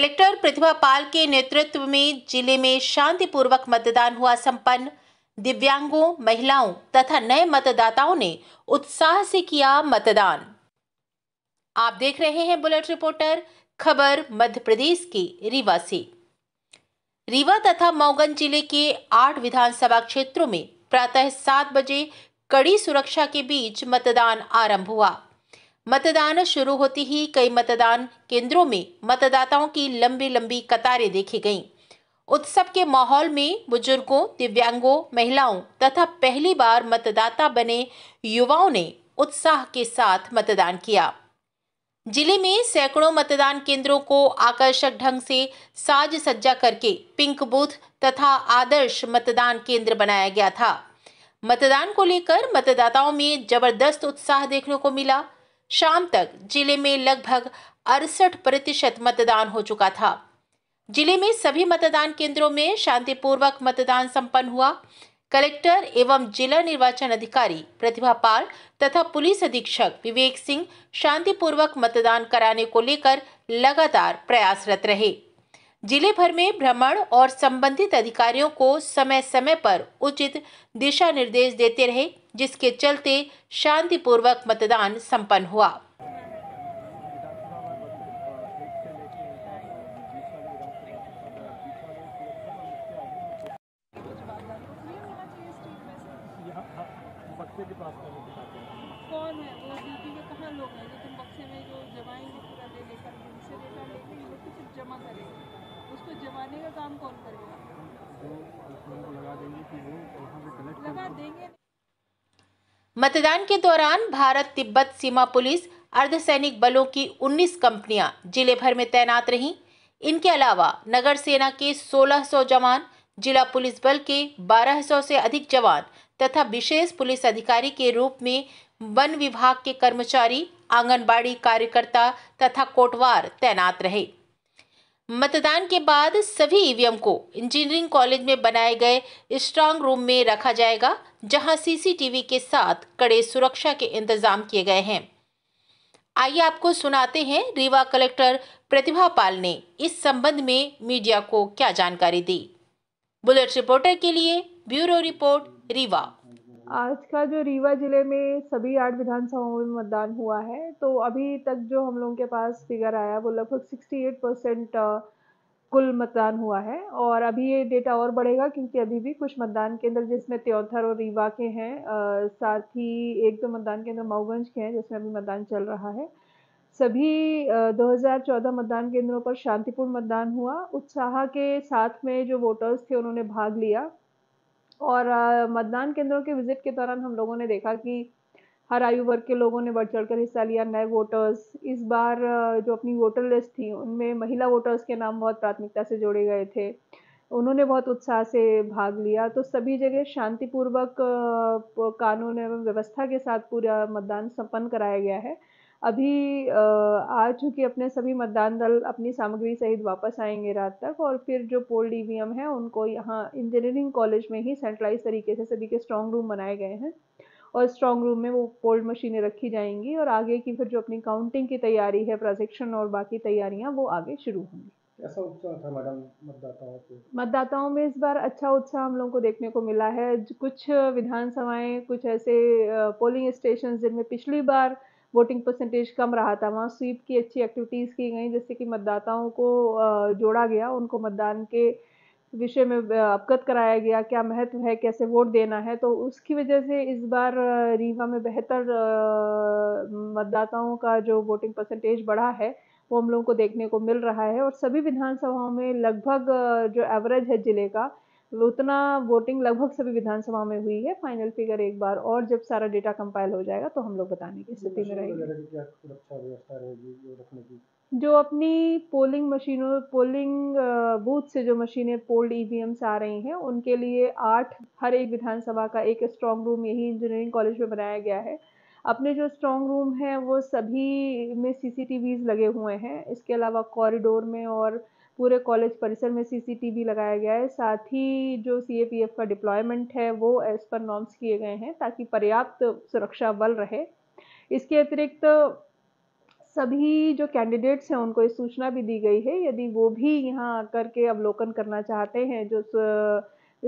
Collector प्रतिभा पाल के नेतृत्व में जिले में शांतिपूर्वक मतदान हुआ संपन्न दिव्यांगों महिलाओं तथा नए मतदाताओं ने उत्साह से किया मतदान आप देख रहे हैं बुलेट रिपोर्टर खबर मध्य प्रदेश के रीवा से रीवा तथा मौगन जिले के आठ विधानसभा क्षेत्रों में प्रातः सात बजे कड़ी सुरक्षा के बीच मतदान आरंभ हुआ मतदान शुरू होते ही कई मतदान केंद्रों में मतदाताओं की लंबी लंबी कतारें देखी गईं। उत्सव के माहौल में बुजुर्गों दिव्यांगों महिलाओं तथा पहली बार मतदाता बने युवाओं ने उत्साह के साथ मतदान किया जिले में सैकड़ों मतदान केंद्रों को आकर्षक ढंग से साज सज्जा करके पिंक बूथ तथा आदर्श मतदान केंद्र बनाया गया था मतदान को लेकर मतदाताओं में जबरदस्त उत्साह देखने को मिला शाम तक जिले में लगभग अड़सठ प्रतिशत मतदान हो चुका था जिले में सभी मतदान केंद्रों में शांतिपूर्वक मतदान संपन्न हुआ कलेक्टर एवं जिला निर्वाचन अधिकारी प्रतिभा पाल तथा पुलिस अधीक्षक विवेक सिंह शांतिपूर्वक मतदान कराने को लेकर लगातार प्रयासरत रहे जिले भर में भ्रमण और संबंधित अधिकारियों को समय समय पर उचित दिशा निर्देश देते रहे जिसके चलते शांतिपूर्वक मतदान संपन्न हुआ कौन है वो के कहाँ लोग हैं जो तुम बक्से का काम कौन करेगा मतदान के दौरान भारत तिब्बत सीमा पुलिस अर्धसैनिक बलों की 19 कंपनियां जिले भर में तैनात रहीं इनके अलावा नगर सेना के 1600 जवान जिला पुलिस बल के 1200 से अधिक जवान तथा विशेष पुलिस अधिकारी के रूप में वन विभाग के कर्मचारी आंगनबाड़ी कार्यकर्ता तथा कोटवार तैनात रहे मतदान के बाद सभी ईवीएम को इंजीनियरिंग कॉलेज में बनाए गए स्ट्रांग रूम में रखा जाएगा जहां सीसीटीवी के साथ कड़े सुरक्षा के इंतजाम किए गए हैं आइए आपको सुनाते हैं रीवा कलेक्टर प्रतिभा पाल ने इस संबंध में मीडिया को क्या जानकारी दी बुलेट रिपोर्टर के लिए ब्यूरो रिपोर्ट रीवा आज का जो रीवा ज़िले में सभी आठ विधानसभाओं में मतदान हुआ है तो अभी तक जो हम लोगों के पास फिगर आया वो लगभग सिक्सटी एट परसेंट कुल मतदान हुआ है और अभी ये डेटा और बढ़ेगा क्योंकि अभी भी कुछ मतदान केंद्र जिसमें त्योथर और रीवा के हैं साथ ही एक दो मतदान केंद्र मऊगंज के हैं जिसमें अभी मतदान चल रहा है सभी 2014 मतदान केंद्रों पर शांतिपूर्ण मतदान हुआ उत्साह के साथ में जो वोटर्स थे उन्होंने भाग लिया और मतदान केंद्रों के विजिट के दौरान हम लोगों ने देखा कि हर आयु वर्ग के लोगों ने बढ़ चढ़कर हिस्सा लिया नए वोटर्स इस बार जो अपनी वोटर लिस्ट थी उनमें महिला वोटर्स के नाम बहुत प्राथमिकता से जोड़े गए थे उन्होंने बहुत उत्साह से भाग लिया तो सभी जगह शांतिपूर्वक कानून एवं व्यवस्था के साथ पूरा मतदान संपन्न कराया गया है अभी आ चुके अपने सभी मतदान दल अपनी सामग्री सहित वापस आएंगे रात तक और फिर जो पोल ईवीएम है उनको यहाँ इंजीनियरिंग कॉलेज में ही सेंट्रलाइज तरीके से सभी के स्ट्रॉन्ग रूम बनाए गए हैं और स्ट्रॉन्ग रूम में वो पोल्ड मशीनें रखी जाएंगी और आगे की फिर जो अपनी काउंटिंग की तैयारी है प्रशिक्षण और बाकी तैयारियाँ वो आगे शुरू होंगी कैसा उत्साह था मैडम मतदाताओं मतदाताओं में इस बार अच्छा उत्साह हम लोगों को देखने को मिला है कुछ विधानसभाएं कुछ ऐसे पोलिंग स्टेशन जिनमें पिछली बार वोटिंग परसेंटेज कम रहा था वहाँ स्वीप की अच्छी एक्टिविटीज़ की गई जैसे कि मतदाताओं को जोड़ा गया उनको मतदान के विषय में अवगत कराया गया क्या महत्व है कैसे वोट देना है तो उसकी वजह से इस बार रीवा में बेहतर मतदाताओं का जो वोटिंग परसेंटेज बढ़ा है वो हम लोगों को देखने को मिल रहा है और सभी विधानसभाओं में लगभग जो एवरेज है ज़िले का उतना वोटिंग लगभग सभी विधानसभा में हुई है फाइनल फिगर एक बार और जब सारा डेटा कंपाइल हो जाएगा तो हम लोग बताने की स्थिति में रहेंगे अच्छा जो अपनी पोलिंग मशीनों पोलिंग बूथ से जो मशीनें पोल्ड ईवीएम e आ रही हैं उनके लिए आठ हर एक विधानसभा का एक स्ट्रांग रूम यही इंजीनियरिंग कॉलेज में बनाया गया है अपने जो स्ट्रांग रूम हैं वो सभी में सी लगे हुए हैं इसके अलावा कॉरिडोर में और पूरे कॉलेज परिसर में सीसीटीवी लगाया गया है साथ ही जो सीएपीएफ का डिप्लॉयमेंट है वो एज पर नॉर्म्स किए गए हैं ताकि पर्याप्त सुरक्षा बल रहे इसके अतिरिक्त सभी जो कैंडिडेट्स हैं उनको ये सूचना भी दी गई है यदि वो भी यहाँ आकर के अवलोकन करना चाहते हैं जो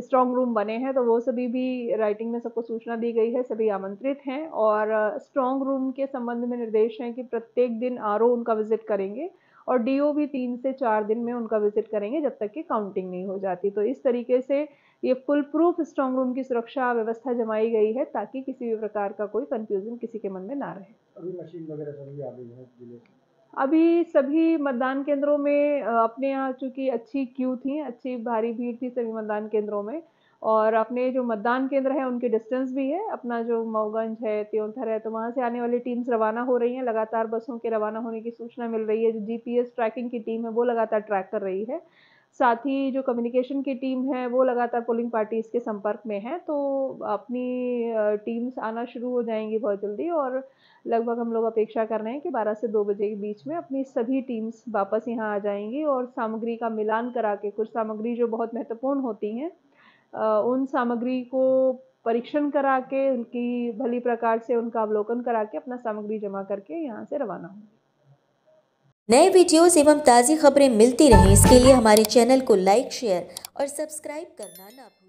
स्ट्रॉन्ग रूम बने हैं तो वो सभी भी राइटिंग में सबको सूचना दी गई है सभी आमंत्रित हैं और स्ट्रॉन्ग रूम के संबंध में निर्देश हैं कि प्रत्येक दिन आर उनका विजिट करेंगे और डीओ भी तीन से चार दिन में उनका विजिट करेंगे जब तक कि काउंटिंग नहीं हो जाती तो इस तरीके से ये फुल प्रूफ स्ट्रॉन्ग रूम की सुरक्षा व्यवस्था जमाई गई है ताकि किसी भी प्रकार का कोई कन्फ्यूजन किसी के मन में ना रहे अभी मशीन वगैरह सभी अभी सभी मतदान केंद्रों में अपने यहाँ चूँकि अच्छी क्यू थी अच्छी भारी भीड़ थी सभी मतदान केंद्रों में और अपने जो मतदान केंद्र है उनके डिस्टेंस भी है अपना जो मऊगंज है त्योंथर है तो वहाँ से आने वाली टीम्स रवाना हो रही हैं लगातार बसों के रवाना होने की सूचना मिल रही है जो जीपीएस ट्रैकिंग की टीम है वो लगातार ट्रैक कर रही है साथ ही जो कम्युनिकेशन की टीम है वो लगातार पोलिंग पार्टीज़ के संपर्क में है तो अपनी टीम्स आना शुरू हो जाएंगी बहुत जल्दी और लगभग हम लोग अपेक्षा कर रहे हैं कि 12 से 2 बजे के बीच में अपनी सभी टीम्स वापस यहाँ आ जाएंगी और सामग्री का मिलान करा के कुछ सामग्री जो बहुत महत्वपूर्ण होती हैं उन सामग्री को परीक्षण करा के उनकी भली प्रकार से उनका अवलोकन करा के अपना सामग्री जमा करके यहाँ से रवाना होंगे नए वीडियोस एवं ताज़ी खबरें मिलती रहें इसके लिए हमारे चैनल को लाइक शेयर और सब्सक्राइब करना ना भूलें